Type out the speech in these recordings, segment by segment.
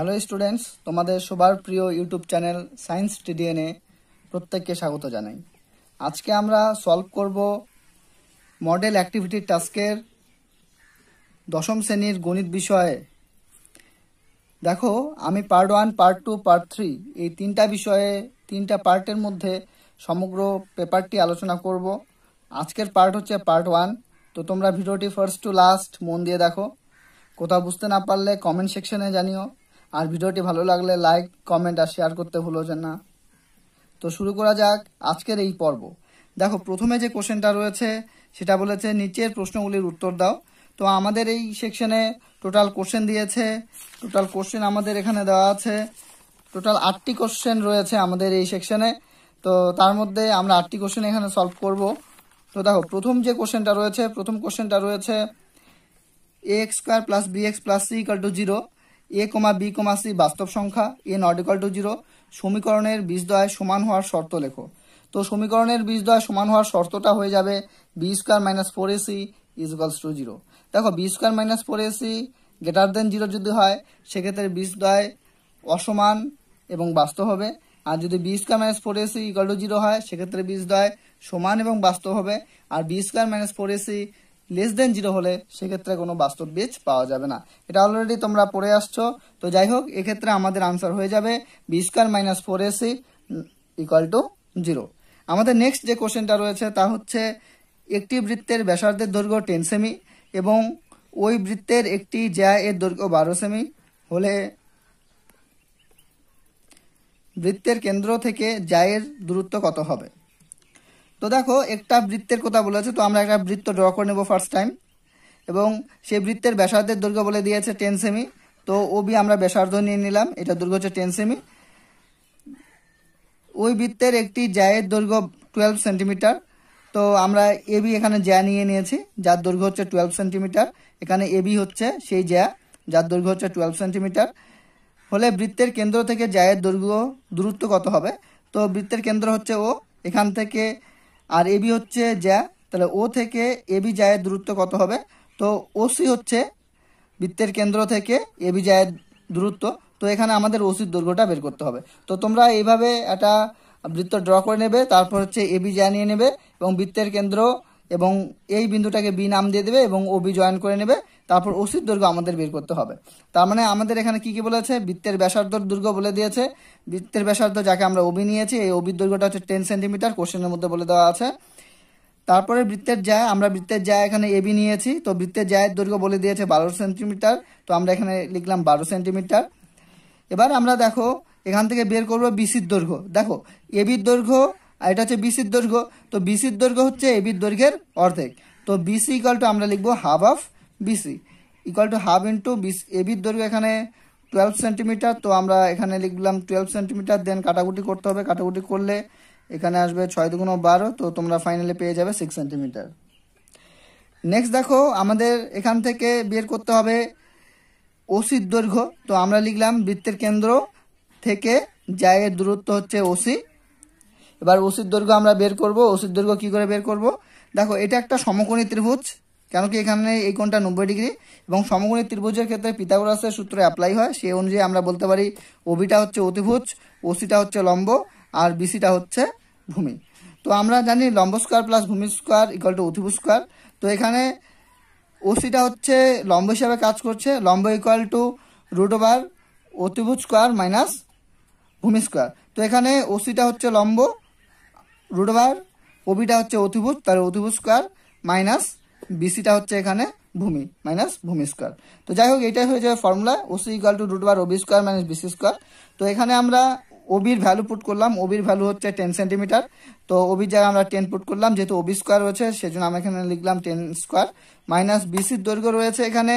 hello students তোমাদের সবার প্রিয় ইউটিউব চ্যানেল সায়েন্স টিডিএনএ প্রত্যেককে স্বাগত জানাই আজকে আমরা সলভ করব মডেল অ্যাক্টিভিটি টাস্কের দশম শ্রেণীর গণিত বিষয়ে দেখো আমি part one part two part three এই তিনটা বিষয়ে তিনটা পার্টের মধ্যে সমগ্র পেপারটি আলোচনা করব আজকের পার্ট হচ্ছে পার্ট ওয়ান তো তোমরা ভিডিওটি ফার্স্ট টু লাস্ট মন দিয়ে দেখো কোথাও বুঝতে না পারলে কমেন্ট সেকশনে জানিও আর ভিডিওটি ভালো লাগলে লাইক কমেন্ট আর শেয়ার করতে ভুলো যেন না তো শুরু করা যাক আজকের এই পর্ব দেখো প্রথমে যে কোশ্চেনটা রয়েছে সেটা বলেছে নিচের প্রশ্নগুলির উত্তর দাও তো আমাদের এই সেকশনে টোটাল কোশ্চেন দিয়েছে টোটাল কোশ্চেন আমাদের এখানে দেওয়া আছে টোটাল আটটি কোশ্চেন রয়েছে আমাদের এই সেকশনে তো তার মধ্যে আমরা আটটি কোশ্চেন এখানে সলভ করব তো দেখো প্রথম যে কোশ্চেনটা রয়েছে প্রথম কোশ্চেনটা রয়েছে A X square plus B X plus C equal to zero A comma B comma C বাস্তব সংখ্যা A not equal to zero সমীকরণের দয় সমান হওয়ার শর্ত লেখো তো সমীকরণের দয় সমান হওয়ার শর্তটা হয়ে যাবে B square minus four A C equals to zero দেখো B square minus four A C greater than zero যদি হয় সেক্ষেত্রে দয় অসমান এবং বাস্তব হবে আর যদি B square minus four A C equal to zero হয় সেক্ষেত্রে দয় সমান এবং বাস্তব হবে আর B square minus four A C less than zero হলে সেক্ষেত্রে কোনো বাস্তব বীজ পাওয়া যাবে না এটা অলরেডি তোমরা পড়ে আসছো তো যাই হোক এক্ষেত্রে আমাদের আনসার হয়ে যাবে B square minus four AC equal to zero আমাদের নেক্সট যে কোশ্চেনটা রয়েছে তা হচ্ছে একটি বৃত্তের ব্যাসার্ধের দৈর্ঘ্য টেন সেমি এবং ওই বৃত্তের একটি জ্যা এর দৈর্ঘ্য বারো সেমি হলে বৃত্তের কেন্দ্র থেকে জায়ের দূরত্ব কত হবে তো দেখো একটা বৃত্তের কথা বলেছে তো আমরা একটা বৃত্ত ড্র করে নেব ফার্স্ট টাইম এবং সেই বৃত্তের ব্যাসার্ধের দৈর্ঘ্য বলে দিয়েছে টেন সেমি তো ওবি আমরা ব্যাসার্ধ নিয়ে নিলাম এটা দৈর্ঘ্য হচ্ছে টেন সেমি ওই বৃত্তের একটি জায়ের দৈর্ঘ্য টুয়েলভ সেন্টিমিটার তো আমরা এবি এখানে জ্যা নিয়ে নিয়েছি যার দৈর্ঘ্য হচ্ছে টুয়েলভ সেন্টিমিটার এখানে এবি হচ্ছে সেই জ্যা যার দৈর্ঘ্য হচ্ছে টুয়েলভ সেন্টিমিটার হলে বৃত্তের কেন্দ্র থেকে জায়ের দৈর্ঘ্য দূরত্ব কত হবে তো বৃত্তের কেন্দ্র হচ্ছে ও এখান থেকে আর এবি হচ্ছে জ্যা তাহলে ও থেকে এবি জায়ের দূরত্ব কত হবে তো ওসি হচ্ছে বৃত্তের কেন্দ্র থেকে এবি জায়ের দূরত্ব তো এখানে আমাদের ওসির দৈর্ঘ্যটা বের করতে হবে তো তোমরা এইভাবে একটা বৃত্ত ড্র করে নেবে তারপর হচ্ছে এবি জয়া নিয়ে নেবে এবং বৃত্তের কেন্দ্র এবং এই বিন্দুটাকে বি নাম দিয়ে দেবে এবং ওবি জয়েন করে নেবে তারপর ওসির দৈর্ঘ্য আমাদের বের করতে হবে তার মানে আমাদের এখানে কি কি বলেছে বৃত্তের ব্যাসার্ধ দৈর্ঘ্য বলে দিয়েছে বৃত্তের ব্যাসার্ধ যাকে আমরা ওবি নিয়েছি এই ওবির দৈর্ঘ্যটা হচ্ছে টেন সেন্টিমিটার কোশ্চেনের মধ্যে বলে দেওয়া আছে তারপরে বৃত্তের জায় আমরা বৃত্তের জায় এখানে এবি নিয়েছি তো বৃত্তের জায়ের দৈর্ঘ্য বলে দিয়েছে বারো সেন্টিমিটার তো আমরা এখানে লিখলাম বারো সেন্টিমিটার এবার আমরা দেখো এখান থেকে বের করব বিসির দৈর্ঘ্য দেখো এবির দৈর্ঘ্য আর এটা হচ্ছে বিসির দৈর্ঘ্য তো বিসির দৈর্ঘ্য হচ্ছে এবির দৈর্ঘ্যের অর্ধেক তো বিসি ইকাল টু আমরা লিখবো half of BC equal to half into এবির দৈর্ঘ্য এখানে টুয়েলভ সেন্টিমিটার তো আমরা এখানে লিখলাম টুয়েলভ সেন্টিমিটার দেন কাটাকুটি করতে হবে কাটাকুটি করলে এখানে আসবে ছয় দুগুণ বারো তো তোমরা ফাইনালি পেয়ে যাবে সিক্স সেন্টিমিটার নেক্সট দেখো আমাদের এখান থেকে বের করতে হবে ওসির দৈর্ঘ্য তো আমরা লিখলাম বৃত্তের কেন্দ্র থেকে জায়ের দূরত্ব হচ্ছে ওসি এবার ওসির দৈর্ঘ্য আমরা বের করব ওসির দৈর্ঘ্য কি করে বের করব দেখো এটা একটা সমকোণী ত্রিভুজ কেন কি এখানে এই কোনটা নব্বই ডিগ্রি এবং সমকোণী ত্রিভুজের ক্ষেত্রে পিতাগোরাসের সূত্র অ্যাপ্লাই হয় সেই অনুযায়ী আমরা বলতে পারি ওবিটা হচ্ছে অতিভুজ ওসিটা হচ্ছে লম্ব আর বিসিটা হচ্ছে ভূমি তো আমরা জানি লম্ব স্কোয়ার প্লাস ভূমি স্কোয়ার ইকাল টু অতিভুজ স্কোয়ার তো এখানে ওসিটা হচ্ছে লম্ব হিসাবে কাজ করছে লম্ব ইকুয়াল টু রুট ওভার অতিভুজ স্কোয়ার মাইনাস ভূমি স্কোয়ার তো এখানে ওসিটা হচ্ছে লম্ব রুট ওভার ওবিটা হচ্ছে অতিভুজ তার অতিভুজ স্কোয়ার মাইনাস বিসিটা হচ্ছে এখানে ভূমি মাইনাস ভূমি স্কোয়ার তো যাই হোক এটাই হয়ে যাবে formula OC equal to root বার OB square minus BC square তো এখানে আমরা ওবির ভ্যালু পুট করলাম ওবির ভ্যালু হচ্ছে টেন সেন্টিমিটার তো ওবির জায়গায় আমরা টেন পুট করলাম যেহেতু ওবি স্কোয়ার রয়েছে সেজন্য আমরা এখানে লিখলাম টেন স্কোয়ার মাইনাস বিসির দৈর্ঘ্য রয়েছে এখানে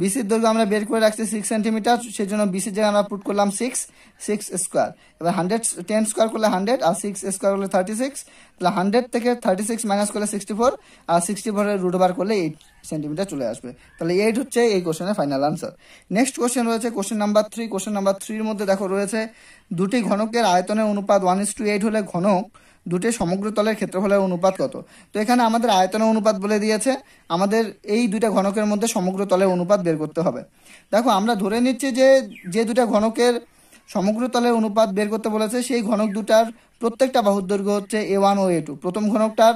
বিসির দৈর্ঘ্য আমরা বের করে রাখছি সিক্স সেন্টিমিটার সেই জন্য বিসির জায়গায় আমরা পুট করলাম সিক্স সিক্স স্কোয়ার এবার হান্ড্রেড টেন স্কোয়ার করলে হান্ড্রেড আর সিক্স স্কোয়ার করলে থার্টি সিক্স তাহলে হান্ড্রেড থেকে থার্টি সিক্স মাইনাস করলে সিক্সটি ফোর আর সিক্সটি ফোরের রুট বার করলে এইট সেন্টিমিটার চলে আসবে তাহলে এইট হচ্ছে এই কোশ্চেনের ফাইনাল আনসার নেক্সট কোশ্চেন রয়েছে question number three question number থ্রির মধ্যে দেখো রয়েছে দুটি ঘনকের আয়তনের অনুপাত ওয়ান ইস টু এইট হলে ঘনক দুটি সমগ্র তলের ক্ষেত্রফলের অনুপাত কত তো এখানে আমাদের আয়তনের অনুপাত বলে দিয়েছে আমাদের এই দুইটা ঘনকের মধ্যে সমগ্র তলের অনুপাত বের করতে হবে দেখো আমরা ধরে নিচ্ছি যে যে দুটা ঘনকের সমগ্র তলের অনুপাত বের করতে বলেছে সেই ঘনক দুটার প্রত্যেকটা বাহুর দৈর্ঘ্য হচ্ছে এ ওয়ান ও এ টু প্রথম ঘনকটার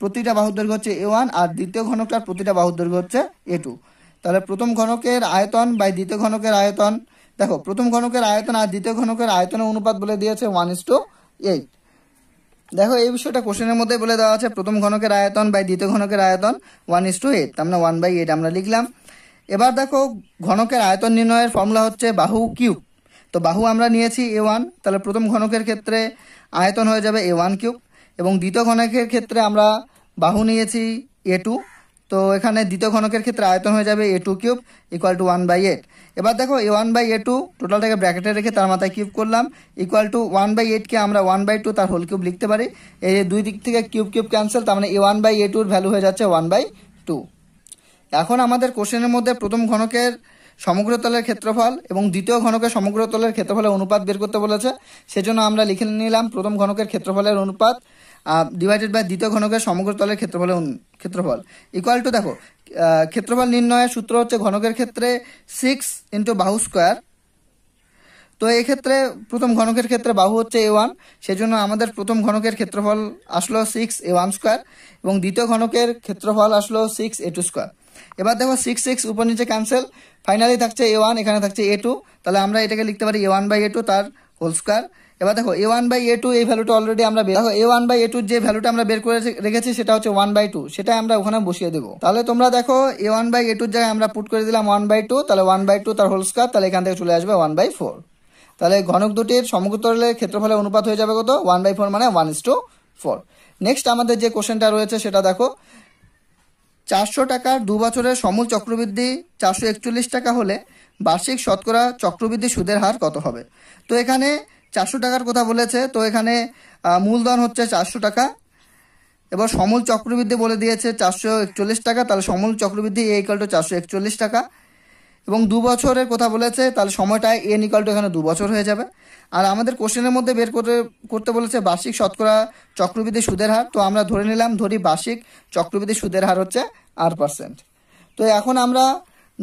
প্রতিটা বাহুর দৈর্ঘ্য হচ্ছে এ ওয়ান আর দ্বিতীয় ঘনকটার প্রতিটা বাহুর দৈর্ঘ্য হচ্ছে এ টু তাহলে প্রথম ঘনকের আয়তন বা দ্বিতীয় ঘনকের আয়তন দেখো প্রথম ঘনকের আয়তন আর দ্বিতীয় ঘনকের আয়তনের অনুপাত বলে দিয়েছে ওয়ান ইস টু এইট দেখো এই বিষয়টা কোশ্চেনের মধ্যে বলে দেওয়া আছে প্রথম ঘনকের আয়তন বাই দ্বিতীয় ঘনকের আয়তন ওয়ান ইস টু এইট তার মানে ওয়ান বাই এইট আমরা লিখলাম এবার দেখো ঘনকের আয়তন নির্ণয়ের ফর্মুলা হচ্ছে বাহু কিউব তো বাহু আমরা নিয়েছি এ ওয়ান তাহলে প্রথম ঘনকের ক্ষেত্রে আয়তন হয়ে যাবে এ ওয়ান কিউব এবং দ্বিতীয় ঘনকের ক্ষেত্রে আমরা বাহু নিয়েছি এ টু তো এখানে দ্বিতীয় ঘনকের ক্ষেত্রে আয়তন হয়ে যাবে A two cube equal to one by eight এবার দেখো A one by A two টোটালটাকে ব্র্যাকেটে রেখে তার মাথায় কিউব করলাম ইকুয়াল টু ওয়ান বাই এইটকে আমরা ওয়ান বাই টু তার হোল কিউব লিখতে পারি এই দুই দিক থেকে কিউব কিউব ক্যান্সেল তার মানে এ ওয়ান বাই এ টুর ভ্যালু হয়ে যাচ্ছে ওয়ান বাই টু এখন আমাদের কোশ্চেনের মধ্যে প্রথম ঘনকের সমগ্র তলের ক্ষেত্রফল এবং দ্বিতীয় ঘনকের সমগ্র তলের ক্ষেত্রফলের অনুপাত বের করতে বলেছে সেজন্য আমরা লিখে নিলাম প্রথম ঘনকের ক্ষেত্রফলের অনুপাত ডিভাইডেড বাই দ্বিতীয় ঘনকের সমগ্র তলের ক্ষেত্রফলের ক্ষেত্রফল ইকুয়াল টু দেখো ক্ষেত্রফল নির্ণয়ের সূত্র হচ্ছে ঘনকের ক্ষেত্রে সিক্স ইন্টু বাহু স্কোয়ার তো এক্ষেত্রে প্রথম ঘনকের ক্ষেত্রে বাহু হচ্ছে এ ওয়ান সেজন্য আমাদের প্রথম ঘনকের ক্ষেত্রফল আসলো সিক্স এ ওয়ান স্কোয়ার এবং দ্বিতীয় ঘনকের ক্ষেত্রফল আসলো সিক্স এ টু স্কোয়ার এবার দেখো সিক্স সিক্স উপর নিচে ক্যান্সেল ফাইনালি থাকছে এ ওয়ান এখানে থাকছে এ টু তাহলে আমরা এটাকে লিখতে পারি A one by A two তার হোল স্কোয়ার এবার দেখো A one by A two এই ভ্যালুটা অলরেডি আমরা দেখো A one by A two যে ভ্যালুটা আমরা বের করে রেখেছি সেটা হচ্ছে ওয়ান বাই টু সেটা আমরা ওখানে বসিয়ে দেবো তাহলে তোমরা দেখো এ ওয়ান বাই এ টুর জায়গায় আমরা পুট করে দিলাম ওয়ান বাই টু তাহলে ওয়ান বাই টু তার হোলস্কার তাহলে এখান থেকে চলে আসবে ওয়ান বাই ফোর তাহলে ঘনক দুটির সমগ্রতলের ক্ষেত্রফলে অনুপাত হয়ে যাবে কত ওয়ান বাই ফোর মানে one is to four next আমাদের যে কোশ্চেনটা রয়েছে সেটা দেখো চারশো টাকার দু বছরের সমূল চক্রবৃদ্ধি চারশো একচল্লিশ টাকা হলে বার্ষিক শতকরা চক্রবৃদ্ধি সুদের হার কত হবে তো এখানে চারশো টাকার কথা বলেছে তো এখানে মূলধন হচ্ছে চারশো টাকা এবার সমল চক্রবৃদ্ধি বলে দিয়েছে চারশো একচল্লিশ টাকা তাহলে সমল চক্রবৃদ্ধি এ ইকাল টু চারশো একচল্লিশ টাকা এবং দু বছরের কথা বলেছে তাহলে সময়টা এ ইকাল টু এখানে দু বছর হয়ে যাবে আর আমাদের কোশ্চেনের মধ্যে বের করে করতে বলেছে বার্ষিক শতকরা চক্রবৃদ্ধি সুদের হার তো আমরা ধরে নিলাম ধরি বার্ষিক চক্রবৃদ্ধি সুদের হার হচ্ছে আর পার্সেন্ট তো এখন আমরা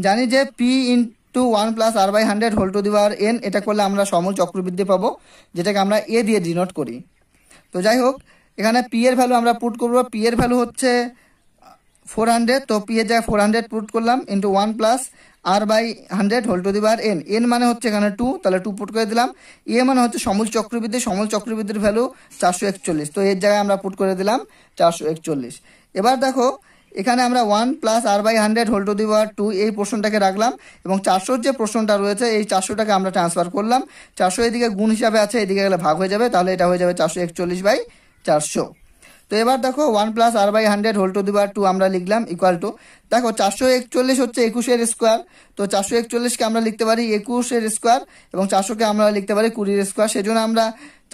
জানি যে P into one plus R by hundred whole to the power N এটা করলে আমরা সমল চক্রবৃদ্ধি পাবো যেটাকে আমরা এ দিয়ে ডিনোট করি তো যাই হোক এখানে পি এর ভ্যালু আমরা পুট করবো পি এর ভ্যালু হচ্ছে ফোর হান্ড্রেড তো পি এর জায়গায় ফোর হান্ড্রেড পুট করলাম into one plus R by hundred whole to the বার এন এন মানে হচ্ছে এখানে টু তাহলে টু পুট করে দিলাম এ মানে হচ্ছে সমল চক্রবৃদ্ধি সমল চক্রবৃদ্ধির ভ্যালু চারশো একচল্লিশ তো এর জায়গায় আমরা পুট করে দিলাম চারশো একচল্লিশ এবার দেখো এখানে আমরা one plus R by hundred whole to the power two এই পোর্শনটাকে রাখলাম এবং চারশোর যে প্রশ্নটা রয়েছে এই চারশোটাকে আমরা ট্রান্সফার করলাম চারশো এদিকে গুণ হিসাবে আছে এদিকে গেলে ভাগ হয়ে যাবে তাহলে এটা হয়ে যাবে চারশো একচল্লিশ বাই চারশো তো এবার দেখো one plus R by hundred whole to the power two আমরা লিখলাম ইকুয়াল টু দেখো চারশো একচল্লিশ হচ্ছে একুশের স্কোয়ার তো চারশো একচল্লিশকে আমরা লিখতে পারি একুশের স্কোয়ার এবং চারশোকে আমরা লিখতে পারি কুড়ির স্কোয়ার সেজন্য আমরা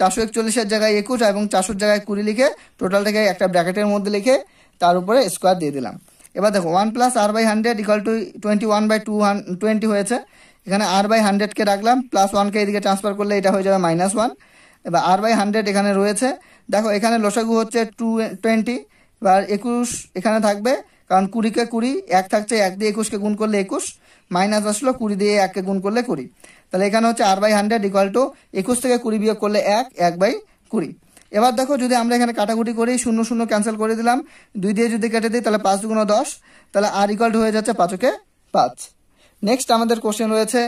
চারশো একচল্লিশের জায়গায় একুশ এবং চারশোর জায়গায় কুড়ি লিখে টোটালটাকে একটা ব্র্যাকেটের মধ্যে লিখে তার উপরে স্কোয়ার দিয়ে দিলাম এবার দেখো one plus R by hundred equal to twenty one by টু টোয়েন্টি হয়েছে এখানে আর বাই হান্ড্রেডকে রাখলাম প্লাস ওয়ানকে এদিকে ট্রান্সফার করলে এটা হয়ে যাবে মাইনাস ওয়ান এবার আর বাই হান্ড্রেড এখানে রয়েছে দেখো এখানে লসাগু হচ্ছে টু টোয়েন্টি এবার একুশ এখানে থাকবে কারণ কুড়িকে কুড়ি এক থাকছে এক দিয়ে একুশকে গুণ করলে একুশ মাইনাস আসলো কুড়ি দিয়ে এককে গুণ করলে কুড়ি তাহলে এখানে হচ্ছে R by hundred equal to একুশ থেকে কুড়ি বিয়োগ করলে এক এক বাই কুড়ি এবার দেখো যদি আমরা এখানে কাটাকুটি করি শূন্য শূন্য ক্যান্সেল করে দিলাম দুই দিয়ে যদি কেটে দিই তাহলে পাঁচ দুগুণো দশ তাহলে আর ইকল্ড হয়ে যাচ্ছে পাঁচকে পাঁচ নেক্সট আমাদের কোশ্চেন রয়েছে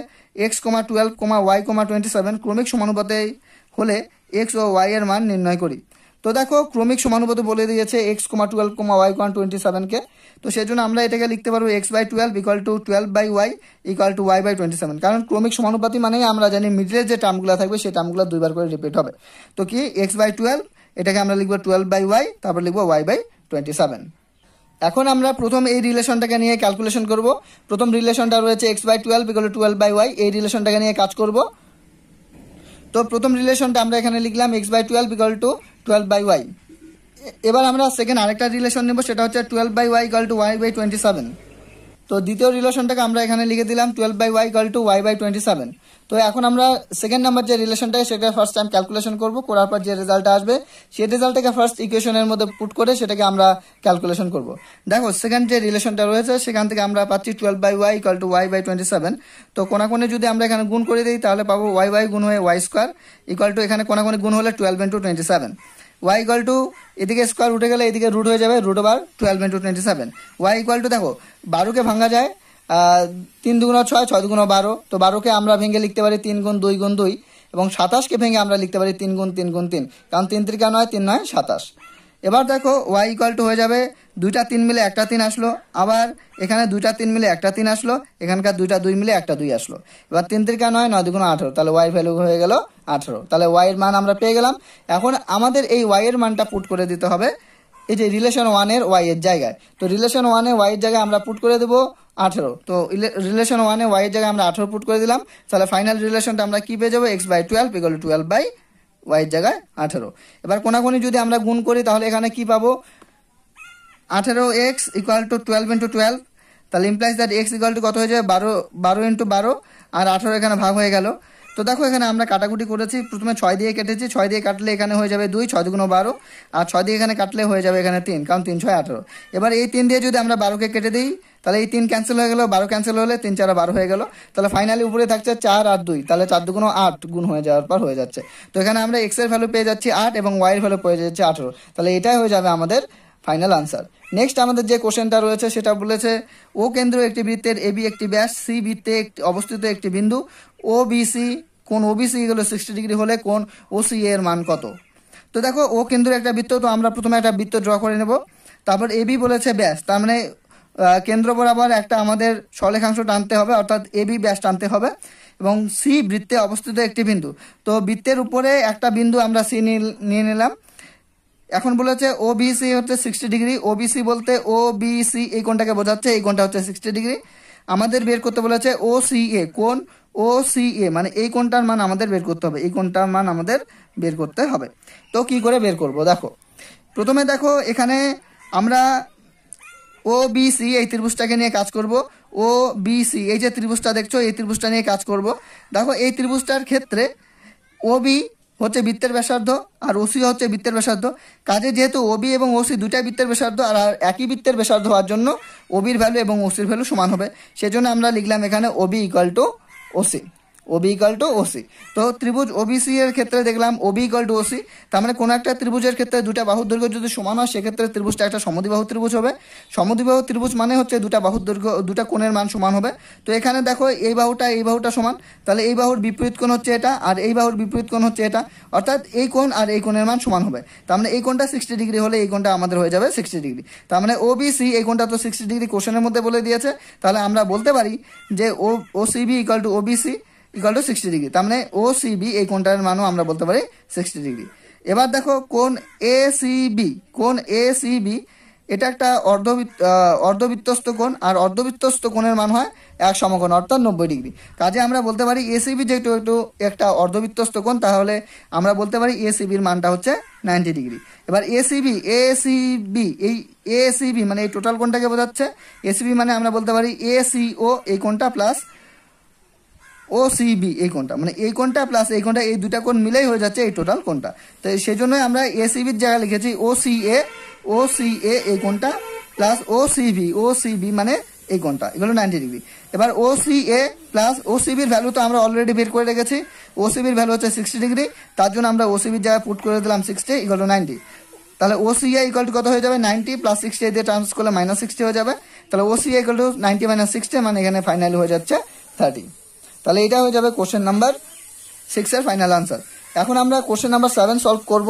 X comma twelve comma Y comma twenty seven ক্রমিক সমানুপাতে হলে এক্স ও ওয়াই এর মান নির্ণয় করি তো দেখো ক্রমিক সমানুপাত বলে দিয়েছে X comma twelve comma Y comma twenty সেভেনকে তো সেই জন্য আমরা এটাকে লিখতে পারবো X by twelve equal to twelve by Y equal to Y by twenty seven কারণ ক্রমিক সমানুপাতি মানে আমরা জানি মিডলের যে টার্মগুলো থাকবে সেই টার্মগুলো দুইবার করে রিপিট হবে তো কি এক্স বাই টুয়েলভ এটাকে আমরা লিখবো টুয়েলভ বাই ওয়াই তারপর লিখবো ওয়াই বাই টোয়েন্টি সেভেন এখন আমরা প্রথম এই রিলেশনটাকে নিয়ে ক্যালকুলেশন করব প্রথম রিলেশনটা রয়েছে X by twelve equal twelve by Y এই রিলেশনটাকে নিয়ে কাজ করব তো প্রথম রিলেশনটা আমরা এখানে লিখলাম X by twelve equal to twelve by Y এবার আমরা সেকেন্ড আরেকটা রিলেশন নেব সেটা হচ্ছে twelve by Y equal to Y by twenty seven তো দ্বিতীয় রিলেশনটাকে আমরা এখানে লিখে দিলাম twelve by Y equal to Y by twenty seven তো এখন আমরা সেকেন্ড নাম্বার যে রিলেশনটা সেটা ফার্স্ট টাইম ক্যালকুলেশন করবো করার পর যে রেজাল্ট আসবে সেই রেজাল্টটাকে ফার্স্ট ইকুয়েশনের মধ্যে পুট করে সেটাকে আমরা ক্যালকুলেশন করব দেখো সেকেন্ড যে রিলেশনটা রয়েছে সেখান থেকে আমরা পাচ্ছি twelve by Y equal to Y by twenty seven তো কোনা কোণে যদি আমরা এখানে গুণ করে দিই তাহলে পাবো ওয়াই ওয়াই গুণ হয়ে ওয়াই স্কোয়ার ইকাল টু এখানে কোনা কোণে গুণ হলে twelve into twenty seven Y equal to এদিকে স্কোয়ার উঠে গেলে এদিকে রুট হয়ে যাবে root over twelve into twenty seven Y equal to দেখো বারোকে ভাঙা যায় তিন দুগুণ ছয় ছয় দুগুণ বারো তো বারোকে আমরা ভেঙে লিখতে পারি তিন গুণ দুই গুণ দুই এবং সাতাশকে ভেঙে আমরা লিখতে পারি তিন গুণ তিন গুণ তিন কারণ তিন ত্রিকা নয় তিন নয় সাতাশ এবার দেখো ওয়াই ইকুয়াল টু হয়ে যাবে দুইটা তিন মিলে একটা তিন আসলো আবার এখানে দুইটা তিন মিলে একটা তিন আসলো এখানকার দুইটা দুই মিলে একটা দুই আসলো এবার তিন তিনকা নয় নয় দুগুণ আঠেরো তাহলে ওয়াই ভ্যালু হয়ে গেল আঠেরো তাহলে ওয়াইয়ের মান আমরা পেয়ে গেলাম এখন আমাদের এই ওয়াইয়ের মানটা পুট করে দিতে হবে এই যে রিলেশন ওয়ানের ওয়াইয়ের জায়গায় তো রিলেশন ওয়ানে ওয়াইয়ের জায়গায় আমরা পুট করে দেবো আঠেরো তো রিলেশন ওয়ানে ওয়াইয়ের জায়গায় আমরা আঠেরো পুট করে দিলাম তাহলে ফাইনাল রিলেশনটা আমরা কী পেয়ে যাবো X by twelve equal twelve by ওয়াইয়ের জায়গায় আঠেরো এবার কোনি যদি আমরা গুণ করি তাহলে এখানে কি পাবো আঠেরো X equal to twelve into twelve তাহলে implies that X equal to কত হয়ে যাবে বারো বারো ইন্টু বারো আর আঠেরো এখানে ভাগ হয়ে গেল তো দেখো এখানে আমরা কাটাকুটি করেছি প্রথমে ছয় দিয়ে কেটেছি ছয় দিয়ে কাটলে এখানে হয়ে যাবে দুই ছয় দুগুণো বারো আর ছয় দিয়ে এখানে কাটলে হয়ে যাবে এখানে তিন কারণ তিন ছয় আঠেরো এবার এই তিন দিয়ে যদি আমরা বারোকে কেটে দিই তাহলে এই তিন ক্যান্সেল হয়ে গেল বারো ক্যান্সেল হলে তিন চার বারো হয়ে গেল তাহলে ফাইনালি উপরে থাকছে চার আর দুই তাহলে চার দুগুণ আট গুণ হয়ে যাওয়ার পর হয়ে যাচ্ছে তো এখানে আমরা এক্সের ভ্যালু পেয়ে যাচ্ছি আট এবং ওয়াইয়ের ভ্যালু পেয়ে যাচ্ছে আঠেরো তাহলে এটাই হয়ে যাবে আমাদের ফাইনাল আনসার নেক্সট আমাদের যে কোশ্চেনটা রয়েছে সেটা বলেছে ও কেন্দ্র একটি বৃত্তের এবি একটি ব্যাস সি বৃত্তে একটি অবস্থিত একটি বিন্দু ও বিসি কোন ওবিসি গেল সিক্সটি ডিগ্রি হলে কোন ও সি এর মান কত তো দেখো ও কেন্দ্র একটা বৃত্ত তো আমরা প্রথমে একটা বৃত্ত ড্র করে নেব তারপর এবি বলেছে ব্যাস তার মানে কেন্দ্র বরাবর একটা আমাদের সলেখাংশ টানতে হবে অর্থাৎ এবি ব্যাস টানতে হবে এবং সি বৃত্তে অবস্থিত একটি বিন্দু তো বৃত্তের উপরে একটা বিন্দু আমরা সি নিয়ে নিলাম এখন বলেছে ও বিসি হচ্ছে সিক্সটি ডিগ্রি ও বিসি বলতে ও বিসি এই কোনটাকে বোঝাচ্ছে এই কোনটা হচ্ছে সিক্সটি ডিগ্রি আমাদের বের করতে বলেছে ও সি এ কোন ও সি এ মানে এই কোনটার মান আমাদের বের করতে হবে এই কোনটার মান আমাদের বের করতে হবে তো কি করে বের করব দেখো প্রথমে দেখো এখানে আমরা ও বিসি এই ত্রিভুজটাকে নিয়ে কাজ করব ও বিসি এই যে ত্রিভুজটা দেখছো এই ত্রিভুজটা নিয়ে কাজ করব দেখো এই ত্রিভুজটার ক্ষেত্রে ও বি হচ্ছে বৃত্তের ব্যাসার্ধ আর ওসি হচ্ছে বৃত্তের ব্যাসার্ধ কাজে যেহেতু ওবি এবং ওসি দুটাই বৃত্তের ব্যাসার্ধ আর একই বৃত্তের ব্যাসার্ধ হওয়ার জন্য ওবির ভ্যালু এবং ওসির ভ্যালু সমান হবে সেজন্য আমরা লিখলাম এখানে OB equal to OC OB equal to OC তো ত্রিভুজ ওবিসি এর ক্ষেত্রে দেখলাম ওবিকাল টু ওসি তার মানে কোনো একটা ত্রিভুজের ক্ষেত্রে দুটা বাহুর দৈর্ঘ্য যদি সমান হয় সেক্ষেত্রে ত্রিভুজটা একটা সমদিবাহু ত্রিভুজ হবে সমদিবাহু ত্রিভুজ মানে হচ্ছে দুটা বাহুর দৈর্ঘ্য দুটা কোণের মান সমান হবে তো এখানে দেখো এই বাহুটা এই বাহুটা সমান তাহলে এই বাহুর বিপরীত কোণ হচ্ছে এটা আর এই বাহুর বিপরীত কোণ হচ্ছে এটা অর্থাৎ এই কোণ আর এই কোণের মান সমান হবে তার মানে এই কোণটা সিক্সটি ডিগ্রি হলে এই কোণটা আমাদের হয়ে যাবে সিক্সটি ডিগ্রি তার মানে ওবিসি এই কোণটা তো সিক্সটি ডিগ্রি কোশ্চেনের মধ্যে বলে দিয়েছে তাহলে আমরা বলতে পারি যে O OCB equal to OBC equal to sixty degree তার মানে ও সিবি এই কোনটার মানও আমরা বলতে পারি সিক্সটি ডিগ্রি এবার দেখো কোন এ সিবি কোন এ সিবি এটা একটা অর্ধবৃত্ত অর্ধবিত্তস্ত কোণ আর অর্ধবিত্তস্ত কোণের মান হয় এক সমকোণ অর্থাৎ নব্বই ডিগ্রি কাজে আমরা বলতে পারি এসিবি যেহেতু একটু একটা অর্ধবিত্তস্ত কোণ তাহলে আমরা বলতে পারি এসিবির মানটা হচ্ছে নাইনটি ডিগ্রি এবার এসিবি এসিবি এই এসিবি মানে এই টোটাল কোণটাকে বোঝাচ্ছে এসিবি মানে আমরা বলতে পারি এসিও এই কোণটা প্লাস ও সিবি এই কোনটা মানে এই কোনটা প্লাস এই কোনটা এই দুটা কোন মিলেই হয়ে যাচ্ছে এই টোটাল কোনটা তো সেই জন্যই আমরা এ সিবির জায়গায় লিখেছি ও C A O C A এই কোনটা plus O CB O CB মানে এই কোনটা এগুলো নাইনটি ডিগ্রি এবার O C A plus O সিবির ভ্যালু তো আমরা অলরেডি বের করে রেখেছি ও সিবির ভ্যালু হচ্ছে সিক্সটি ডিগ্রি তার জন্য আমরা ও সিবির জায়গায় পুট করে দিলাম সিক্সটি ইকুয়াল নাইনটি তাহলে ও সি ইকুয়াল টু কত হয়ে যাবে নাইনটি প্লাস সিক্সটি দিয়ে টার্মস করলে মাইনাস সিক্সটি হয়ে যাবে তাহলে O C equal to ninety minus sixty মানে এখানে ফাইনালি হয়ে যাচ্ছে থার্টি তাহলে এটা হয়ে যাবে কোশ্চেন নাম্বার সিক্সের ফাইনাল আনসার এখন আমরা কোশ্চেন নাম্বার সেভেন সলভ করব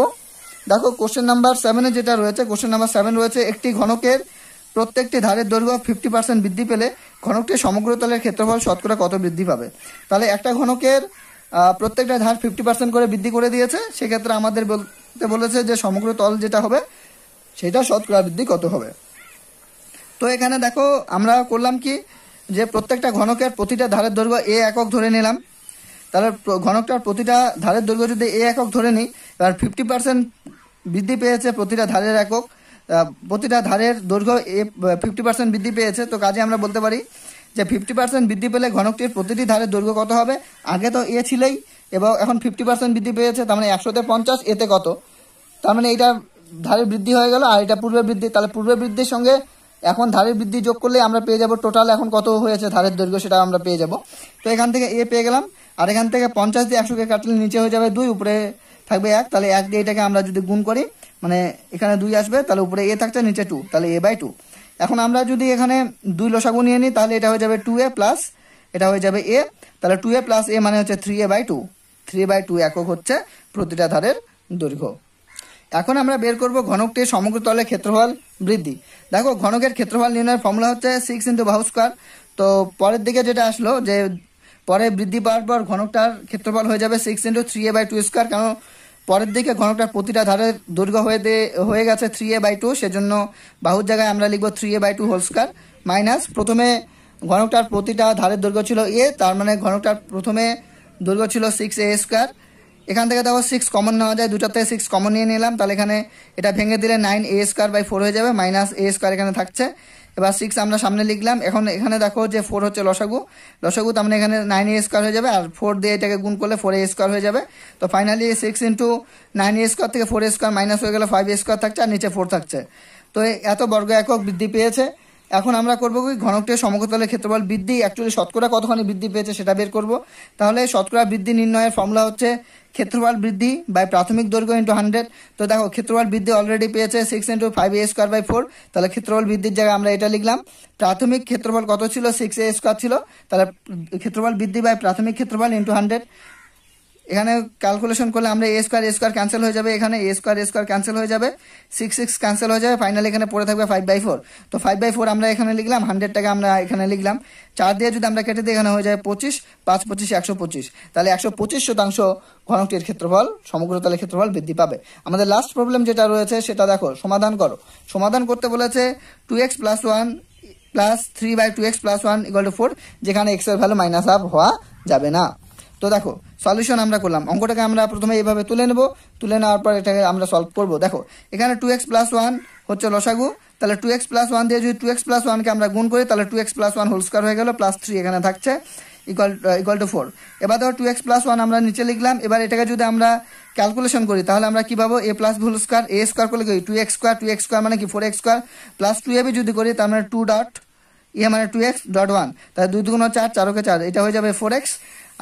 দেখো কোশ্চেন নাম্বার সেভেনে যেটা রয়েছে কোশ্চেন নাম্বার সেভেন রয়েছে একটি ঘনকের প্রত্যেকটি ধারের দৈর্ঘ্য ফিফটি পার্সেন্ট বৃদ্ধি পেলে ঘনকটি সমগ্র তলের ক্ষেত্রফল শতকরা কত বৃদ্ধি পাবে তাহলে একটা ঘনকের প্রত্যেকটা ধার ফিফটি পার্সেন্ট করে বৃদ্ধি করে দিয়েছে সেক্ষেত্রে আমাদের বলতে বলেছে যে সমগ্র তল যেটা হবে সেটা শতকরা বৃদ্ধি কত হবে তো এখানে দেখো আমরা করলাম কি যে প্রত্যেকটা ঘনকের প্রতিটা ধারের দৈর্ঘ্য এ একক ধরে নিলাম তাহলে ঘনকটার প্রতিটা ধারের দৈর্ঘ্য যদি এ একক ধরে নিই এবার ফিফটি পার্সেন্ট বৃদ্ধি পেয়েছে প্রতিটা ধারের একক প্রতিটা ধারের দৈর্ঘ্য এ ফিফটি পার্সেন্ট বৃদ্ধি পেয়েছে তো কাজে আমরা বলতে পারি যে ফিফটি পার্সেন্ট বৃদ্ধি পেলে ঘনকটির প্রতিটি ধারের দৈর্ঘ্য কত হবে আগে তো এ ছিলই এবং এখন ফিফটি পার্সেন্ট বৃদ্ধি পেয়েছে তার মানে একশোতে পঞ্চাশ এতে কত তার মানে এটা ধারের বৃদ্ধি হয়ে গেল আর এটা পূর্বের বৃদ্ধি তাহলে পূর্বের বৃদ্ধির সঙ্গে এখন ধারের বৃদ্ধি যোগ করলে আমরা পেয়ে যাব টোটাল এখন কত হয়েছে ধারের দৈর্ঘ্য সেটা আমরা পেয়ে যাব তো এখান থেকে এ পেয়ে গেলাম আর এখান থেকে পঞ্চাশ দিয়ে একশোকে কাটলে নিচে হয়ে যাবে দুই উপরে থাকবে এক তাহলে এক দিয়ে এটাকে আমরা যদি গুণ করি মানে এখানে দুই আসবে তাহলে উপরে এ থাকছে নিচে টু তাহলে এ বাই টু এখন আমরা যদি এখানে দুই লসাগু নিয়ে নিই তাহলে এটা হয়ে যাবে টু এ প্লাস এটা হয়ে যাবে এ তাহলে টু এ প্লাস এ মানে হচ্ছে three A by two three by two একক হচ্ছে প্রতিটা ধারের দৈর্ঘ্য এখন আমরা বের করব ঘনকটির সমগ্র তলের ক্ষেত্রফল বৃদ্ধি দেখো ঘনকের ক্ষেত্রফল নির্ণয়ের ফর্মুলা হচ্ছে সিক্স ইন্টু বাহু স্কোয়ার তো পরের দিকে যেটা আসলো যে পরে বৃদ্ধি পাওয়ার পর ঘনকটার ক্ষেত্রফল হয়ে যাবে six into three A by two square কারণ পরের দিকে ঘনকটার প্রতিটা ধারের দৈর্ঘ্য হয়ে হয়ে গেছে থ্রি এ বাই টু সেজন্য বাহুর জায়গায় আমরা লিখবো three A by two whole square minus প্রথমে ঘনকটার প্রতিটা ধারের দৈর্ঘ্য ছিল এ তার মানে ঘনকটার প্রথমে দৈর্ঘ্য ছিল সিক্স এ স্কোয়ার এখান থেকে তারপর সিক্স কমন নেওয়া যায় দুটার থেকে সিক্স কমন নিয়ে নিলাম তাহলে এখানে এটা ভেঙে দিলে nine A square by four হয়ে যাবে মাইনাস এ স্কোয়ার এখানে থাকছে এবার সিক্স আমরা সামনে লিখলাম এখন এখানে দেখো যে ফোর হচ্ছে লসাগু লসাগু তার মানে এখানে নাইন এ স্কোয়ার হয়ে যাবে আর ফোর দিয়ে এটাকে গুণ করলে ফোর এ স্কোয়ার হয়ে যাবে তো finally six into nine A square থেকে ফোর এ স্কোয়ার মাইনাস হয়ে গেলে ফাইভ এ স্কোয়ার থাকছে আর নিচে ফোর থাকছে তো এত বর্গ একক বৃদ্ধি পেয়েছে এখন আমরা করবো কি ঘনকটের সমকতলের ক্ষেত্রফল বৃদ্ধি অ্যাকচুয়ালি শতকরা কতখানি বৃদ্ধি পেয়েছে সেটা বের করব তাহলে শতকরা বৃদ্ধি নির্ণয়ের ফর্মুলা হচ্ছে ক্ষেত্রফল বৃদ্ধি বাই প্রাথমিক দৈর্ঘ্য ইন্টু হান্ড্রেড তো দেখো ক্ষেত্রফল বৃদ্ধি অলরেডি পেয়েছে six into five A square by four তাহলে ক্ষেত্রফল বৃদ্ধির জায়গায় আমরা এটা লিখলাম প্রাথমিক ক্ষেত্রফল কত ছিল সিক্স এ স্কোয়ার ছিল তাহলে ক্ষেত্রফল বৃদ্ধি বাই প্রাথমিক ক্ষেত্রফল ইন্টু হান্ড্রেড এখানে ক্যালকুলেশন করলে আমরা A square A square cancel হয়ে যাবে এখানে A square A square cancel হয়ে যাবে সিক্স সিক্স ক্যান্সেল হয়ে যাবে ফাইনালি এখানে পড়ে থাকবে ফাইভ বাই ফোর তো ফাইভ বাই ফোর আমরা এখানে লিখলাম হান্ড্রেড টাকা আমরা এখানে লিখলাম চার দিয়ে যদি আমরা কেটে দিই এখানে হয়ে যায় পঁচিশ পাঁচ পঁচিশ একশো পঁচিশ তাহলে একশো পঁচিশ শতাংশ ঘনকটির ক্ষেত্রফল সমগ্র তালের ক্ষেত্রফল বৃদ্ধি পাবে আমাদের লাস্ট প্রবলেম যেটা রয়েছে সেটা দেখো সমাধান করো সমাধান করতে বলেছে two X plus one plus three by two X plus one equal to four যেখানে এক্সের ভ্যালু মাইনাস আপ হওয়া যাবে না তো দেখো সলিউশন আমরা করলাম অঙ্কটাকে আমরা প্রথমে এইভাবে তুলে নেব তুলে নেওয়ার পর এটাকে আমরা সলভ করব দেখো এখানে টু এক্স প্লাস ওয়ান হচ্ছে লসাগু তাহলে টু এক্স প্লাস ওয়ান দিয়ে যদি টু এক্স প্লাস ওয়ানকে আমরা গুণ করি তাহলে two X plus one whole square হয়ে গেল প্লাস থ্রি এখানে থাকছে ইকুয়াল ইকুয়াল টু ফোর এবার ধরো টু এক্স প্লাস ওয়ান আমরা নিচে লিখলাম এবার এটাকে যদি আমরা ক্যালকুলেশন করি তাহলে আমরা কী পাবো এ প্লাস ভুল স্কোয়ার এ স্কোয়ার করলে কি two X square two X square মানে কি four X square plus two A B যদি করি তার মানে টু ডট ইয়ে মানে টু এক্স ডট ওয়ান তাহলে দুই দুগুণ চার চারকে চার এটা হয়ে যাবে ফোর এক্স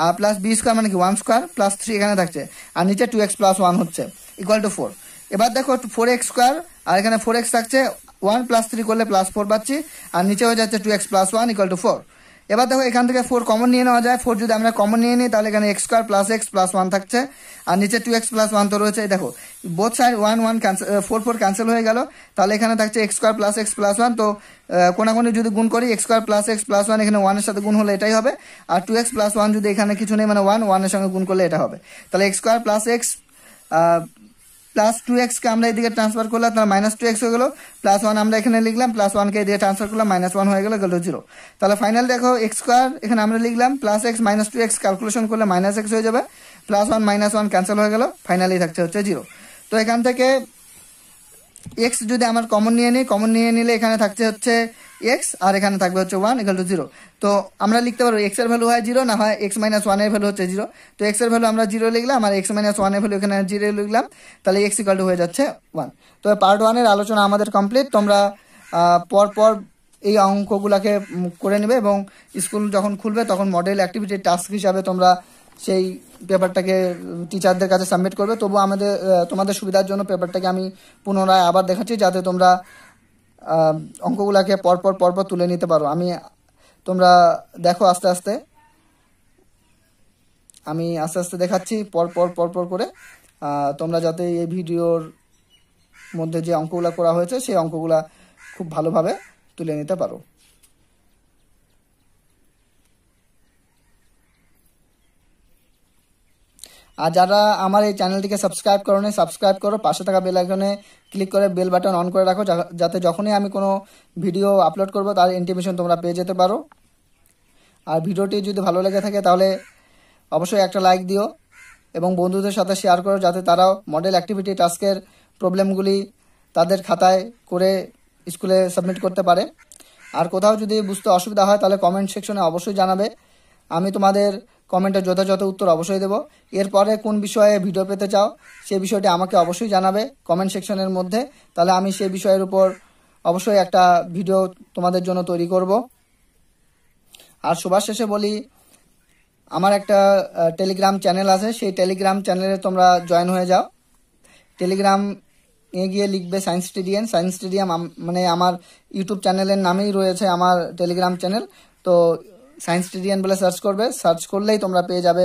আর প্লাস বি স্কোয়ার মানে কি ওয়ান স্কোয়ার প্লাস থ্রি এখানে থাকছে আর নিচে টু এক্স প্লাস ওয়ান হচ্ছে ইকুয়াল টু ফোর এবার দেখো ফোর এক্স স্কোয়ার আর এখানে ফোর এক্স থাকছে ওয়ান প্লাস থ্রি করলে প্লাস ফোর পাচ্ছি আর নিচে হয়ে যাচ্ছে two X plus one equal to four এবার দেখো এখান থেকে ফোর কমন নিয়ে নেওয়া যায় ফোর যদি আমরা কমন নিয়ে নিই তাহলে এখানে X square plus X plus one থাকছে আর নিচে টু এক্স প্লাস ওয়ান তো রয়েছে দেখো both side one one four four cancel হয়ে গেল তাহলে এখানে থাকছে X square plus X plus one তো কোনো যদি গুণ করি X square plus X plus one এখানে ওয়ানের সাথে গুণ হলে এটাই হবে আর টু এক্স প্লাস ওয়ান যদি এখানে কিছু নেই মানে ওয়ান ওয়ানের সঙ্গে গুণ করলে এটা হবে তাহলে X square plus X plus two X কে আমরা এদিকে ট্রান্সফার করলাম তাহলে মাইনাস টু এক্স হয়ে গেলো প্লাস ওয়ান আমরা এখানে লিখলাম প্লাস ওয়ানকে এদিকে ট্রান্সফার করলাম মাইনাস ওয়ান হয়ে গেলো গেলো জিরো তাহলে ফাইনাল দেখো এক্স স্কোয়ার এখানে আমরা লিখলাম plus X minus two X calculation করলে মাইনাস এক্স হয়ে যাবে plus one minus one cancel হয়ে গেলো ফাইনালি থাকছে হচ্ছে জিরো তো এখান থেকে এক্স যদি আমার কমন নিয়ে নিই কমন নিয়ে নিলে এখানে থাকছে হচ্ছে এক্স আর এখানে থাকবে হচ্ছে ওয়ান ইকাল টু জিরো তো আমরা লিখতে পারবো এক্সের ভ্যালু হয় জিরো না হয় এক্স মাইনাস ওয়ানের ভ্যালু হচ্ছে জিরো তো এক্সের ভ্যালু আমরা জিরো লিখলাম আর এক্স মাইনাস ওয়ানের ভ্যালু এখানে জিরো লিখলাম তাহলে এক্স ইকাল টু হয়ে যাচ্ছে ওয়ান তো পার্ট ওয়ানের আলোচনা আমাদের কমপ্লিট তোমরা পরপর এই অঙ্কগুলোকে করে নেবে এবং স্কুল যখন খুলবে তখন মডেল অ্যাক্টিভিটির টাস্ক হিসাবে তোমরা সেই পেপারটাকে টিচারদের কাছে সাবমিট করবে তবু আমাদের তোমাদের সুবিধার জন্য পেপারটাকে আমি পুনরায় আবার দেখাচ্ছি যাতে তোমরা অঙ্কগুলোকে পরপর পরপর তুলে নিতে পারো আমি তোমরা দেখো আস্তে আস্তে আমি আস্তে আস্তে দেখাচ্ছি পরপর পরপর করে তোমরা যাতে এই ভিডিওর মধ্যে যে অঙ্কগুলো করা হয়েছে সেই অঙ্কগুলা খুব ভালোভাবে তুলে নিতে পারো আর যারা আমার এই চ্যানেলটিকে সাবস্ক্রাইব করো সাবস্ক্রাইব করো পাশে থাকা বেল আইকনে ক্লিক করে বেল বাটন অন করে রাখো যাতে যখনই আমি কোনো ভিডিও আপলোড করব তার ইনটিমেশন তোমরা পেয়ে যেতে পারো আর ভিডিওটি যদি ভালো লেগে থাকে তাহলে অবশ্যই একটা লাইক দিও এবং বন্ধুদের সাথে শেয়ার করো যাতে তারাও মডেল অ্যাক্টিভিটি টাস্কের প্রবলেমগুলি তাদের খাতায় করে স্কুলে সাবমিট করতে পারে আর কোথাও যদি বুঝতে অসুবিধা হয় তাহলে কমেন্ট সেকশনে অবশ্যই জানাবে আমি তোমাদের কমেন্টে যথাযথ উত্তর অবশ্যই দেবো এরপরে কোন বিষয়ে ভিডিও পেতে চাও সে বিষয়টি আমাকে অবশ্যই জানাবে কমেন্ট সেকশনের মধ্যে তাহলে আমি সে বিষয়ের উপর অবশ্যই একটা ভিডিও তোমাদের জন্য তৈরি করব আর সবার শেষে বলি আমার একটা টেলিগ্রাম চ্যানেল আছে সেই টেলিগ্রাম চ্যানেলে তোমরা জয়েন হয়ে যাও টেলিগ্রাম এ গিয়ে লিখবে সায়েন্স স্টেডিয়াম সায়েন্স স্টেডিয়াম মানে আমার ইউটিউব চ্যানেলের নামেই রয়েছে আমার টেলিগ্রাম চ্যানেল তো সায়েন্স টিডিয়ান বলে সার্চ করবে সার্চ করলেই তোমরা পেয়ে যাবে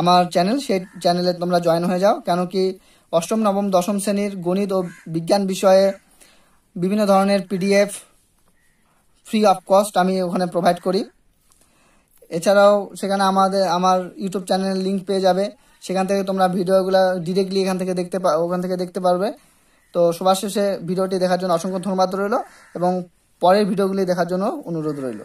আমার চ্যানেল সেই চ্যানেলে তোমরা জয়েন হয়ে যাও কেন কি অষ্টম নবম দশম শ্রেণীর গণিত ও বিজ্ঞান বিষয়ে বিভিন্ন ধরনের পিডিএফ ফ্রি অফ কস্ট আমি ওখানে প্রোভাইড করি এছাড়াও সেখানে আমাদের আমার ইউটিউব চ্যানেলের লিঙ্ক পেয়ে যাবে সেখান থেকে তোমরা ভিডিওগুলো ডিরেক্টলি এখান থেকে দেখতে ওখান থেকে দেখতে পারবে তো সবার শেষে ভিডিওটি দেখার জন্য অসংখ্য ধন্যবাদ রইল এবং পরের ভিডিওগুলি দেখার জন্য অনুরোধ রইল